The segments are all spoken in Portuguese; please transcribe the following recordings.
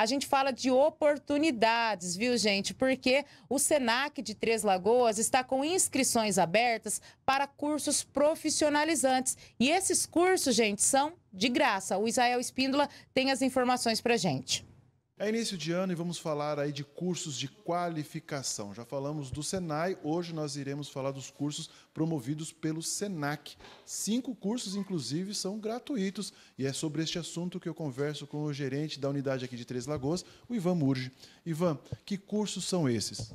A gente fala de oportunidades, viu, gente? Porque o SENAC de Três Lagoas está com inscrições abertas para cursos profissionalizantes. E esses cursos, gente, são de graça. O Israel Espíndola tem as informações para gente. É início de ano e vamos falar aí de cursos de qualificação. Já falamos do Senai, hoje nós iremos falar dos cursos promovidos pelo Senac. Cinco cursos, inclusive, são gratuitos e é sobre este assunto que eu converso com o gerente da unidade aqui de Três Lagoas, o Ivan Murge. Ivan, que cursos são esses?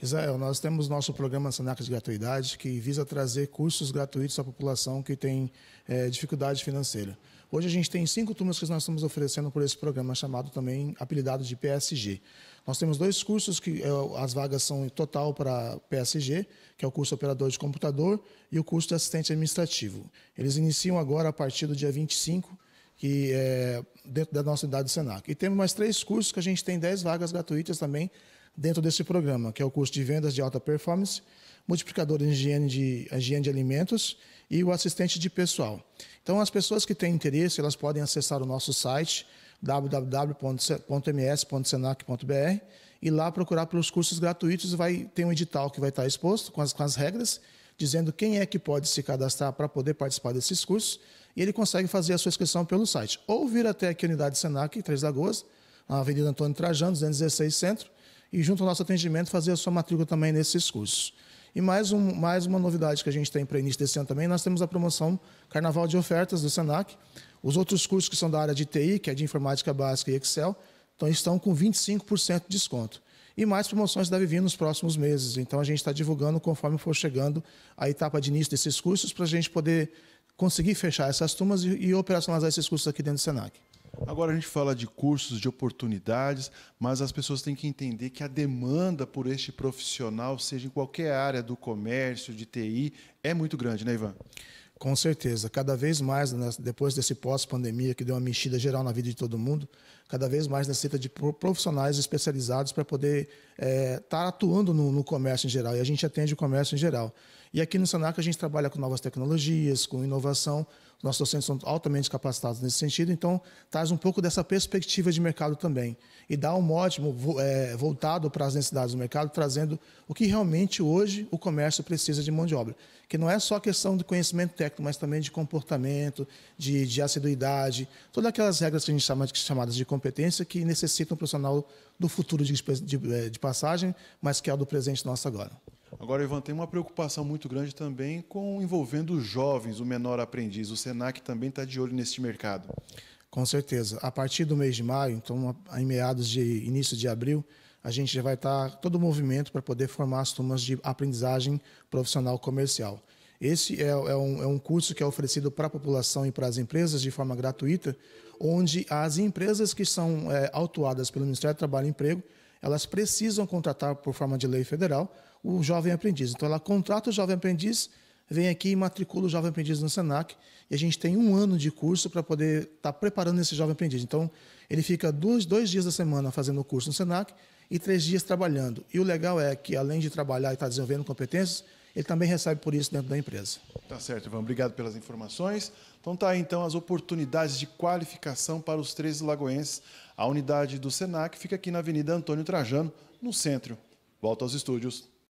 Israel, nós temos nosso programa Senac de Gratuidade, que visa trazer cursos gratuitos à população que tem é, dificuldade financeira. Hoje a gente tem cinco turmas que nós estamos oferecendo por esse programa chamado também apelidado de PSG. Nós temos dois cursos que é, as vagas são total para PSG, que é o curso operador de computador e o curso de assistente administrativo. Eles iniciam agora a partir do dia 25 que é dentro da nossa unidade do Senac. E temos mais três cursos que a gente tem 10 vagas gratuitas também dentro desse programa, que é o curso de vendas de alta performance, multiplicador em higiene de, higiene de alimentos e o assistente de pessoal. Então, as pessoas que têm interesse, elas podem acessar o nosso site www.ms.senac.br e lá procurar pelos cursos gratuitos, vai ter um edital que vai estar exposto com as, com as regras, dizendo quem é que pode se cadastrar para poder participar desses cursos, e ele consegue fazer a sua inscrição pelo site. Ou vir até aqui a unidade Senac, Três Lagoas, na Avenida Antônio Trajano, 216 Centro, e junto ao nosso atendimento fazer a sua matrícula também nesses cursos. E mais, um, mais uma novidade que a gente tem para início desse ano também, nós temos a promoção Carnaval de Ofertas do Senac. Os outros cursos que são da área de TI, que é de Informática Básica e Excel, então estão com 25% de desconto. E mais promoções devem vir nos próximos meses. Então a gente está divulgando conforme for chegando a etapa de início desses cursos para a gente poder conseguir fechar essas turmas e, e operacionalizar esses cursos aqui dentro do SENAC. Agora a gente fala de cursos, de oportunidades, mas as pessoas têm que entender que a demanda por este profissional, seja em qualquer área do comércio, de TI, é muito grande, né, Ivan? Com certeza. Cada vez mais, né, depois desse pós-pandemia, que deu uma mexida geral na vida de todo mundo, cada vez mais necessita de profissionais especializados para poder estar eh, é, tá atuando no, no comércio em geral. E a gente atende o comércio em geral. E aqui no Senac a gente trabalha com novas tecnologias, com inovação. nossos docentes são altamente capacitados nesse sentido, então traz um pouco dessa perspectiva de mercado também. E dá um ótimo é, voltado para as necessidades do mercado, trazendo o que realmente hoje o comércio precisa de mão de obra. Que não é só questão de conhecimento técnico, mas também de comportamento, de, de assiduidade, todas aquelas regras que a gente chama de, chamadas de competência que necessitam um profissional do futuro de, de, é, de passagem, mas que é o do presente nosso agora. Agora, Ivan, tem uma preocupação muito grande também com envolvendo os jovens, o menor aprendiz. O Senac também está de olho neste mercado. Com certeza. A partir do mês de maio, então em meados de início de abril, a gente já vai estar tá todo o movimento para poder formar as turmas de aprendizagem profissional comercial. Esse é, é, um, é, um, curso que é oferecido para a população e para as empresas de forma gratuita, onde as empresas que são é, autuadas pelo Ministério do Trabalho e Emprego elas precisam contratar, por forma de lei federal, o jovem aprendiz. Então, ela contrata o jovem aprendiz, vem aqui e matricula o jovem aprendiz no SENAC, e a gente tem um ano de curso para poder estar tá preparando esse jovem aprendiz. Então, ele fica dois, dois dias da semana fazendo o curso no SENAC e três dias trabalhando. E o legal é que, além de trabalhar e estar tá desenvolvendo competências, ele também recebe por isso dentro da empresa. Tá certo, Ivan. Obrigado pelas informações. Então tá aí, então as oportunidades de qualificação para os três lagoenses. A unidade do SENAC fica aqui na Avenida Antônio Trajano, no centro. Volta aos estúdios.